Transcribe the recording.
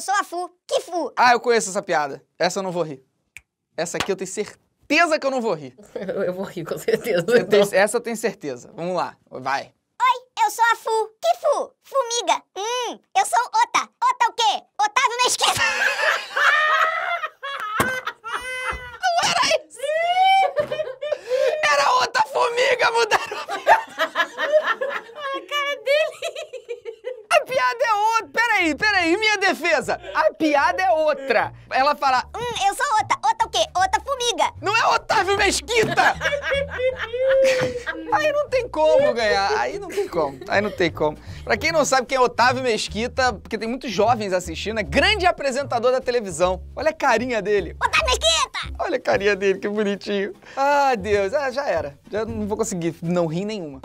eu sou a Fu. Que Fu? Ah, eu conheço essa piada. Essa eu não vou rir. Essa aqui eu tenho certeza que eu não vou rir. eu vou rir, com certeza. Eu tenho, então. essa eu tenho certeza. Vamos lá, vai. Oi, eu sou a Fu. Que Fu? Fumiga. Hum, eu sou Ota. Ota o quê? Otávio Mesquita. não era isso! Era outra formiga, mudaram peraí, peraí, minha defesa. A piada é outra. Ela fala... Hum, eu sou outra. Outra o quê? Outra formiga. Não é Otávio Mesquita! aí não tem como ganhar. Aí não tem como. Aí não tem como. Pra quem não sabe quem é Otávio Mesquita, porque tem muitos jovens assistindo, é grande apresentador da televisão. Olha a carinha dele. Otávio Mesquita! Olha a carinha dele, que bonitinho. Ah, Deus. Ah, já era. Já não vou conseguir não rir nenhuma.